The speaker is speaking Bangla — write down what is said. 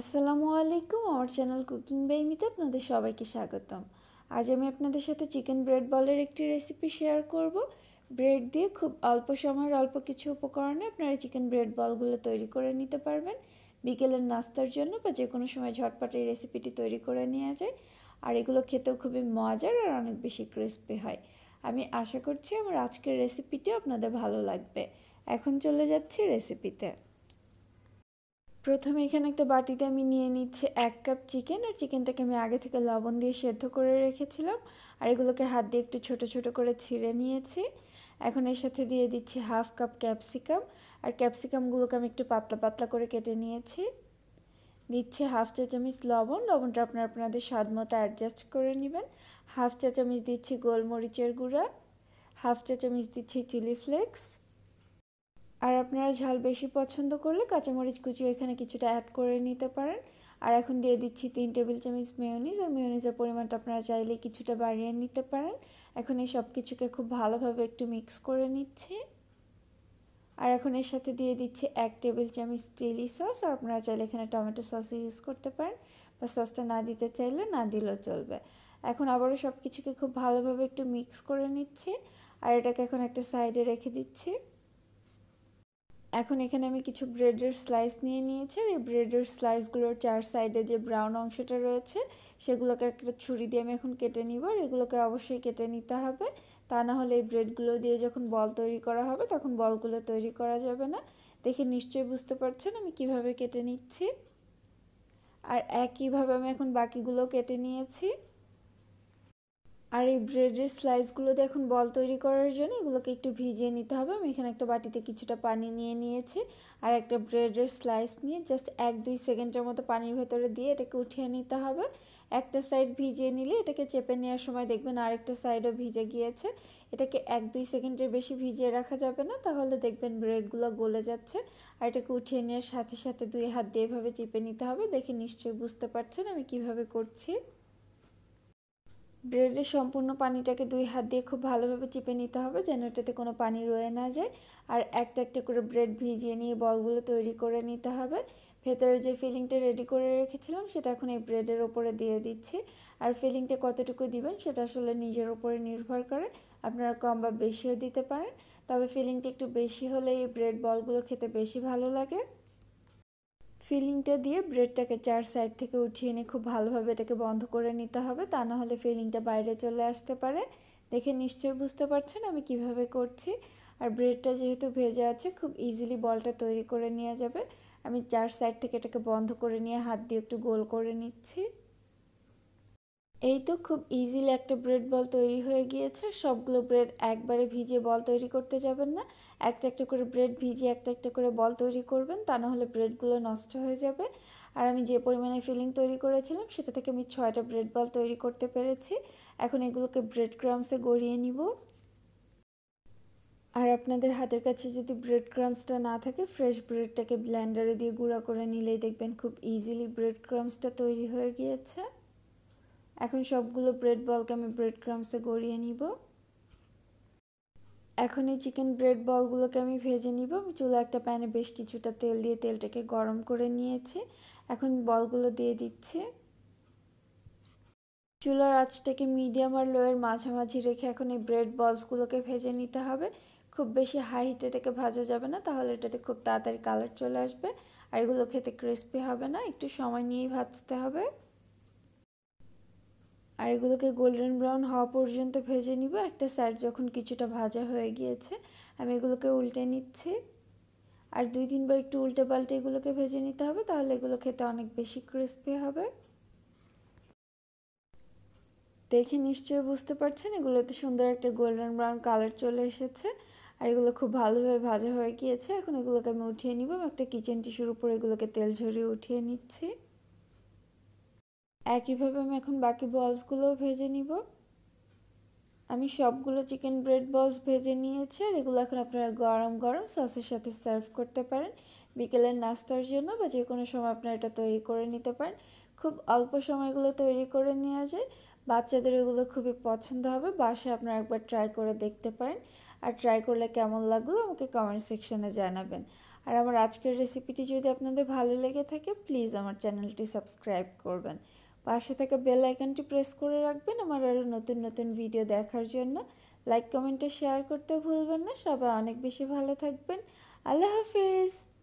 আসসালামু আলাইকুম আমার চ্যানেল কুকিং বেইমিতে আপনাদের সবাইকে স্বাগতম আজ আমি আপনাদের সাথে চিকেন ব্রেড বলের একটি রেসিপি শেয়ার করব ব্রেড দিয়ে খুব অল্প সময়ের অল্প কিছু উপকরণে আপনারা চিকেন ব্রেড বলগুলো তৈরি করে নিতে পারবেন বিকেলের নাস্তার জন্য বা যে কোনো সময় ঝটপট এই রেসিপিটি তৈরি করে নেওয়া যায় আর এগুলো খেতেও খুবই মজার আর অনেক বেশি ক্রিস্পি হয় আমি আশা করছি আমার আজকের রেসিপিটিও আপনাদের ভালো লাগবে এখন চলে যাচ্ছি রেসিপিতে প্রথমে এখানে একটা বাটিতে আমি নিয়ে নিচ্ছি এক কাপ চিকেন আর চিকেনটাকে আমি আগে থেকে লবণ দিয়ে সেদ্ধ করে রেখেছিলাম আর এগুলোকে হাত দিয়ে একটু ছোট ছোট করে ছিঁড়ে নিয়েছি এখন এর সাথে দিয়ে দিচ্ছি হাফ কাপ ক্যাপসিকাম আর ক্যাপসিকামগুলোকে আমি একটু পাতলা পাতলা করে কেটে নিয়েছি দিচ্ছি হাফ চা চামচ লবণ লবণটা আপনারা আপনাদের স্বাদ মতো অ্যাডজাস্ট করে নেবেন হাফ চা চামচ দিচ্ছি গোলমরিচের গুঁড়া হাফ চা চামচ দিচ্ছি চিলি ফ্লেক্স আর আপনারা ঝাল বেশি পছন্দ করলে কাঁচামরিচ কুচিও এখানে কিছুটা অ্যাড করে নিতে পারেন আর এখন দিয়ে দিচ্ছি তিন টেবিল চামচ মেয়োনিজ আর মেয়োনিজের পরিমাণটা আপনারা চাইলে কিছুটা বাড়িয়ে নিতে পারেন এখন এই সব কিছুকে খুব ভালোভাবে একটু মিক্স করে নিচ্ছে আর এখন এর সাথে দিয়ে দিচ্ছি এক টেবিল চামচ চিলি সস আর আপনারা চাইলে এখানে টমেটো সস ইউজ করতে পারেন বা সসটা না দিতে চাইলে না দিলেও চলবে এখন আবারও সব কিছুকে খুব ভালোভাবে একটু মিক্স করে নিচ্ছে আর এটাকে এখন একটা সাইডে রেখে দিচ্ছে এখন এখানে আমি কিছু ব্রেডের স্লাইস নিয়ে নিয়েছি আর এই ব্রেডের স্লাইসগুলোর চার সাইডে যে ব্রাউন অংশটা রয়েছে সেগুলোকে একটা ছুরি দিয়ে আমি এখন কেটে নিব আর এগুলোকে অবশ্যই কেটে নিতে হবে তা না হলে এই ব্রেডগুলো দিয়ে যখন বল তৈরি করা হবে তখন বলগুলো তৈরি করা যাবে না দেখে নিশ্চয়ই বুঝতে পারছেন আমি কিভাবে কেটে নিচ্ছি আর একইভাবে আমি এখন বাকিগুলো কেটে নিয়েছি আর এই ব্রেডের স্লাইসগুলোতে এখন বল তৈরি করার জন্য এগুলোকে একটু ভিজিয়ে নিতে হবে আমি এখানে একটা বাটিতে কিছুটা পানি নিয়ে নিয়েছি আর একটা ব্রেডের স্লাইস নিয়ে জাস্ট এক দুই সেকেন্ডের মতো পানির ভেতরে দিয়ে এটাকে উঠিয়ে নিতে হবে একটা সাইড ভিজিয়ে নিলে এটাকে চেপে নেওয়ার সময় দেখবেন আরেকটা সাইডও ভিজে গিয়েছে এটাকে এক দুই সেকেন্ডের বেশি ভিজিয়ে রাখা যাবে না তাহলে দেখবেন ব্রেডগুলো গলে যাচ্ছে আর এটাকে উঠিয়ে নেওয়ার সাথে সাথে দুই হাত দিয়ে এভাবে চেপে নিতে হবে দেখে নিশ্চয়ই বুঝতে পারছেন আমি কিভাবে করছি ব্রেডের সম্পূর্ণ পানিটাকে দুই হাত দিয়ে খুব ভালোভাবে চিপে নিতে হবে যেন এটাতে কোনো পানি রয়ে না যায় আর একটা একটা করে ব্রেড ভিজিয়ে নিয়ে বলগুলো তৈরি করে নিতে হবে ভেতরে যে ফিলিংটা রেডি করে রেখেছিলাম সেটা এখন এই ব্রেডের ওপরে দিয়ে দিচ্ছি আর ফিলিংটা কতটুকু দিবেন সেটা আসলে নিজের ওপরে নির্ভর করে আপনারা কম বা বেশিও দিতে পারেন তবে ফিলিংটা একটু বেশি হলে এই ব্রেড বলগুলো খেতে বেশি ভালো লাগে ফিলিংটা দিয়ে ব্রেডটাকে চার সাইড থেকে উঠিয়ে নিয়ে খুব ভালোভাবে এটাকে বন্ধ করে নিতে হবে তা না হলে ফিলিংটা বাইরে চলে আসতে পারে দেখে নিশ্চয়ই বুঝতে পারছেন আমি কিভাবে করছি আর ব্রেডটা যেহেতু ভেজে আছে খুব ইজিলি বলটা তৈরি করে নেওয়া যাবে আমি চার সাইড থেকে এটাকে বন্ধ করে নিয়ে হাত দিয়ে একটু গোল করে নিচ্ছি এই তো খুব ইজিলি একটা ব্রেড বল তৈরি হয়ে গিয়েছে সবগুলো ব্রেড একবারে ভিজিয়ে বল তৈরি করতে যাবেন না একটা একটা করে ব্রেড ভিজিয়ে একটা একটা করে বল তৈরি করবেন তা নাহলে ব্রেডগুলো নষ্ট হয়ে যাবে আর আমি যে পরিমাণে ফিলিং তৈরি করেছিলাম সেটা থেকে আমি ছয়টা ব্রেড বল তৈরি করতে পেরেছি এখন এগুলোকে ব্রেড ক্রামসে গড়িয়ে নিব আর আপনাদের হাতের কাছে যদি ব্রেড ক্রামসটা না থাকে ফ্রেশ ব্রেডটাকে ব্ল্যান্ডারে দিয়ে গুঁড়া করে নিলেই দেখবেন খুব ইজিলি ব্রেড ক্রামসটা তৈরি হয়ে গিয়েছে এখন সবগুলো ব্রেড বলকে আমি ব্রেড ক্রামসে গড়িয়ে নিব এখন এই চিকেন ব্রেড বলগুলোকে আমি ভেজে নিব চুলো একটা প্যানে বেশ কিছুটা তেল দিয়ে তেলটাকে গরম করে নিয়েছি এখন বলগুলো দিয়ে দিচ্ছে চুলার আঁচটাকে মিডিয়াম আর লোয়ের মাঝামাঝি রেখে এখন এই ব্রেড বলসগুলোকে ভেজে নিতে হবে খুব বেশি হাই হিটে এটাকে ভাজা যাবে না তাহলে এটাতে খুব তাড়াতাড়ি কালার চলে আসবে আর এগুলো খেতে ক্রিস্পি হবে না একটু সময় নিয়েই ভাজতে হবে আর এগুলোকে গোল্ডেন ব্রাউন হওয়া পর্যন্ত ভেজে নিব একটা সাইড যখন কিছুটা ভাজা হয়ে গিয়েছে আমি এগুলোকে উল্টে নিচ্ছি আর দুই তিনবার একটু উল্টে পাল্টে এগুলোকে ভেজে নিতে হবে তাহলে এগুলো খেতে অনেক বেশি ক্রিস্পি হবে দেখে নিশ্চয়ই বুঝতে পারছেন এগুলোতে সুন্দর একটা গোল্ডেন ব্রাউন কালার চলে এসেছে আর এগুলো খুব ভালোভাবে ভাজা হয়ে গিয়েছে এখন এগুলোকে আমি উঠিয়ে নিব একটা কিচেন টিস্যুর উপর এগুলোকে তেল ঝরিয়ে উঠিয়ে নিচ্ছি একইভাবে আমি এখন বাকি বলসগুলোও ভেজে নিব আমি সবগুলো চিকেন ব্রেড বলস ভেজে নিয়েছি আর এগুলো এখন আপনারা গরম গরম সসের সাথে সার্ভ করতে পারেন বিকেলের নাস্তার জন্য বা যে কোনো সময় আপনারা এটা তৈরি করে নিতে পারেন খুব অল্প সময়গুলো তৈরি করে নেওয়া যায় বাচ্চাদের এগুলো খুবই পছন্দ হবে বাসায় আপনারা একবার ট্রাই করে দেখতে পারেন আর ট্রাই করলে কেমন লাগলো আমাকে কমেন্ট সেকশানে জানাবেন আর আমার আজকের রেসিপিটি যদি আপনাদের ভালো লেগে থাকে প্লিজ আমার চ্যানেলটি সাবস্ক্রাইব করবেন পাশে থাকা বেল আইকনটি প্রেস করে রাখবেন আমার আরও নতুন নতুন ভিডিও দেখার জন্য লাইক কমেন্টে শেয়ার করতে ভুলবেন না সবাই অনেক বেশি ভালো থাকবেন আল্লাহ হাফিজ